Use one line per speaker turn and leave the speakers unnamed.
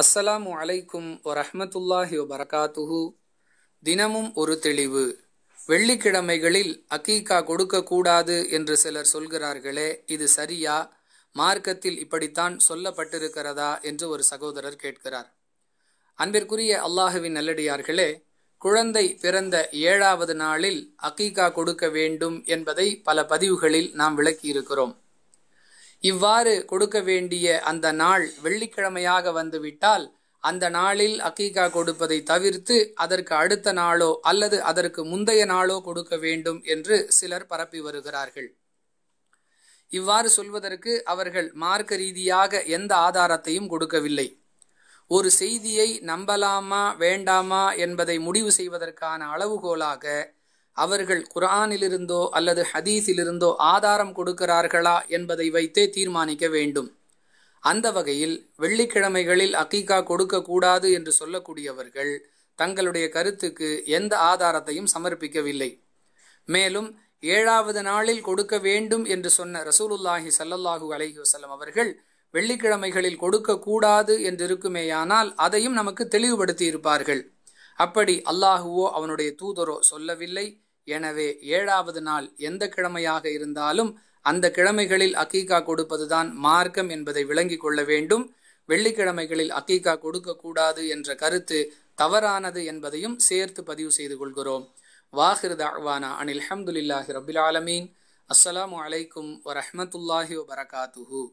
அஸ்ஸலாமு அலைக்கும் வரஹமத்துல்லாஹி வபரகாத்துஹு தினமும் ஒரு தெளிவு வெள்ளிக்கிழமைகளில் அக்கீக்கா கொடுக்கக்கூடாது என்று சிலர் சொல்கிறார்களே இது சரியா மார்க்கத்தில் இப்படித்தான் சொல்லப்பட்டிருக்கிறதா என்று ஒரு சகோதரர் கேட்கிறார் அன்பிற்குரிய அல்லாஹுவின் நல்லடியார்களே குழந்தை பிறந்த ஏழாவது நாளில் அக்கீகா கொடுக்க வேண்டும் என்பதை பல பதிவுகளில் நாம் விளக்கியிருக்கிறோம் இவ்வாறு கொடுக்க வேண்டிய அந்த நாள் வெள்ளிக்கிழமையாக வந்துவிட்டால் அந்த நாளில் அக்கீகா கொடுப்பதை தவிர்த்து அதற்கு அடுத்த நாளோ அல்லது அதற்கு முந்தைய நாளோ கொடுக்க வேண்டும் என்று சிலர் பரப்பி வருகிறார்கள் இவ்வாறு சொல்வதற்கு அவர்கள் மார்க்க ரீதியாக எந்த ஆதாரத்தையும் கொடுக்கவில்லை ஒரு செய்தியை நம்பலாமா வேண்டாமா என்பதை முடிவு செய்வதற்கான அளவுகோலாக அவர்கள் குரானிலிருந்தோ அல்லது ஹதீஸிலிருந்தோ ஆதாரம் கொடுக்கிறார்களா என்பதை வைத்தே தீர்மானிக்க வேண்டும் அந்த வகையில் வெள்ளிக்கிழமைகளில் அக்கீகா கொடுக்கக்கூடாது என்று சொல்லக்கூடியவர்கள் தங்களுடைய கருத்துக்கு எந்த ஆதாரத்தையும் சமர்ப்பிக்கவில்லை மேலும் ஏழாவது நாளில் கொடுக்க வேண்டும் என்று சொன்ன ரசூலுல்லாஹி சல்லல்லாஹு அலஹி வசல்லம் அவர்கள் வெள்ளிக்கிழமைகளில் கொடுக்கக்கூடாது என்றிருக்குமேயானால் அதையும் நமக்கு தெளிவுபடுத்தி இருப்பார்கள் அப்படி அல்லாஹுவோ அவனுடைய தூதரோ சொல்லவில்லை எனவே ஏழாவது நாள் எந்த கிழமையாக இருந்தாலும் அந்த கிழமைகளில் அக்கீகா கொடுப்பதுதான் மார்க்கம் என்பதை விளங்கிக் கொள்ள வேண்டும் வெள்ளிக்கிழமைகளில் அக்கீகா கொடுக்கக்கூடாது என்ற கருத்து தவறானது என்பதையும் சேர்த்து பதிவு செய்து கொள்கிறோம் வாஹிர் தாழ்வானா அனில் அஹமதுல்லாஹி ரபுல் ஆலமீன் அஸ்ஸலாமு அலைக்கும் வரமத்துல்லாஹி வரகாத்துஹூ